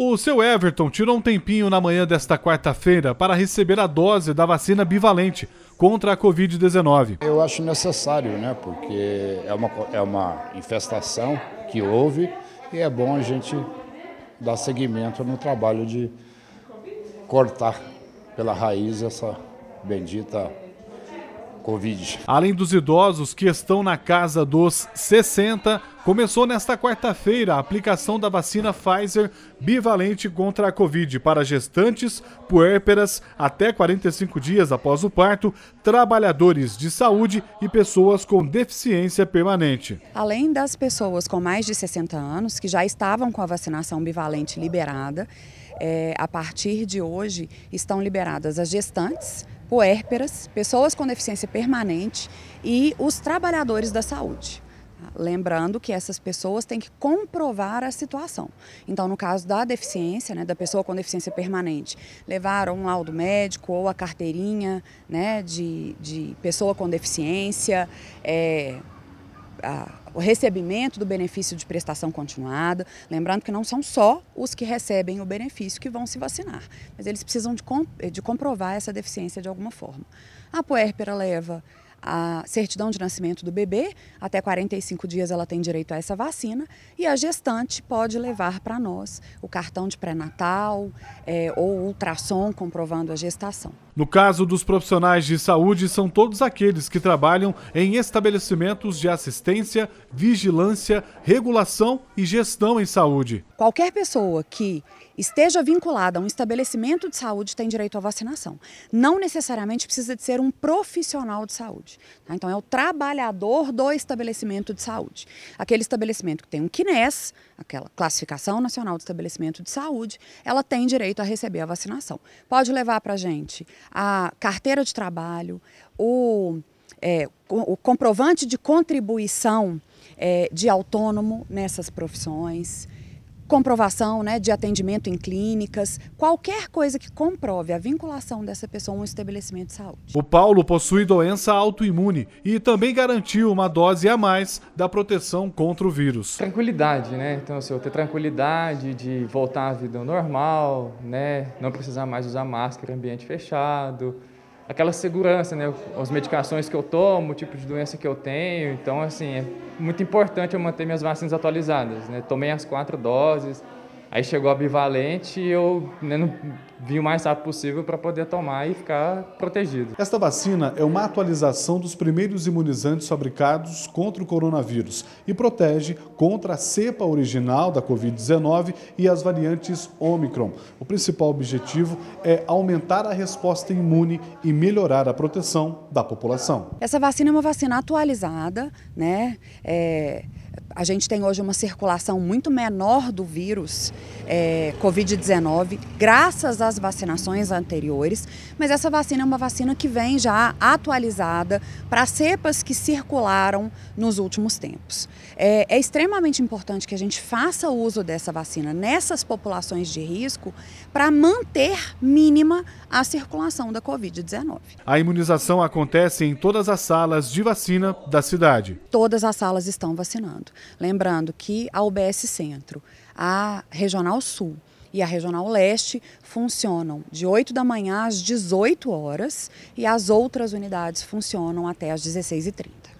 O seu Everton tirou um tempinho na manhã desta quarta-feira para receber a dose da vacina bivalente contra a Covid-19. Eu acho necessário, né? Porque é uma, é uma infestação que houve e é bom a gente dar seguimento no trabalho de cortar pela raiz essa bendita Covid. Além dos idosos que estão na casa dos 60, começou nesta quarta-feira a aplicação da vacina Pfizer bivalente contra a Covid para gestantes, puérperas até 45 dias após o parto, trabalhadores de saúde e pessoas com deficiência permanente. Além das pessoas com mais de 60 anos que já estavam com a vacinação bivalente liberada, é, a partir de hoje estão liberadas as gestantes, puérperas, pessoas com deficiência permanente e os trabalhadores da saúde. Lembrando que essas pessoas têm que comprovar a situação. Então, no caso da deficiência, né, da pessoa com deficiência permanente, levaram um laudo médico ou a carteirinha né, de, de pessoa com deficiência, é, a, o recebimento do benefício de prestação continuada. Lembrando que não são só os que recebem o benefício que vão se vacinar, mas eles precisam de, de comprovar essa deficiência de alguma forma. A puérpera leva a certidão de nascimento do bebê, até 45 dias ela tem direito a essa vacina, e a gestante pode levar para nós o cartão de pré-natal é, ou ultrassom comprovando a gestação. No caso dos profissionais de saúde, são todos aqueles que trabalham em estabelecimentos de assistência, vigilância, regulação e gestão em saúde. Qualquer pessoa que esteja vinculada a um estabelecimento de saúde tem direito à vacinação. Não necessariamente precisa de ser um profissional de saúde. Tá? Então, é o trabalhador do estabelecimento de saúde. Aquele estabelecimento que tem um QNES, aquela Classificação Nacional de Estabelecimento de Saúde, ela tem direito a receber a vacinação. Pode levar para a gente a carteira de trabalho, o, é, o comprovante de contribuição é, de autônomo nessas profissões comprovação né, de atendimento em clínicas, qualquer coisa que comprove a vinculação dessa pessoa a um estabelecimento de saúde. O Paulo possui doença autoimune e também garantiu uma dose a mais da proteção contra o vírus. Tranquilidade, né? Então, assim, eu ter tranquilidade de voltar à vida normal, né? Não precisar mais usar máscara em ambiente fechado aquela segurança, né? As medicações que eu tomo, o tipo de doença que eu tenho. Então, assim, é muito importante eu manter minhas vacinas atualizadas, né? Tomei as quatro doses, Aí chegou a bivalente e eu né, vim o mais rápido possível para poder tomar e ficar protegido. Esta vacina é uma atualização dos primeiros imunizantes fabricados contra o coronavírus e protege contra a cepa original da Covid-19 e as variantes Omicron. O principal objetivo é aumentar a resposta imune e melhorar a proteção da população. Essa vacina é uma vacina atualizada, né? É a gente tem hoje uma circulação muito menor do vírus é, Covid-19, graças às vacinações anteriores, mas essa vacina é uma vacina que vem já atualizada para cepas que circularam nos últimos tempos. É, é extremamente importante que a gente faça uso dessa vacina nessas populações de risco para manter mínima a circulação da Covid-19. A imunização acontece em todas as salas de vacina da cidade. Todas as salas estão vacinando. Lembrando que a UBS Centro, a Regional Sul e a Regional Leste funcionam de 8 da manhã às 18 horas e as outras unidades funcionam até às 16h30.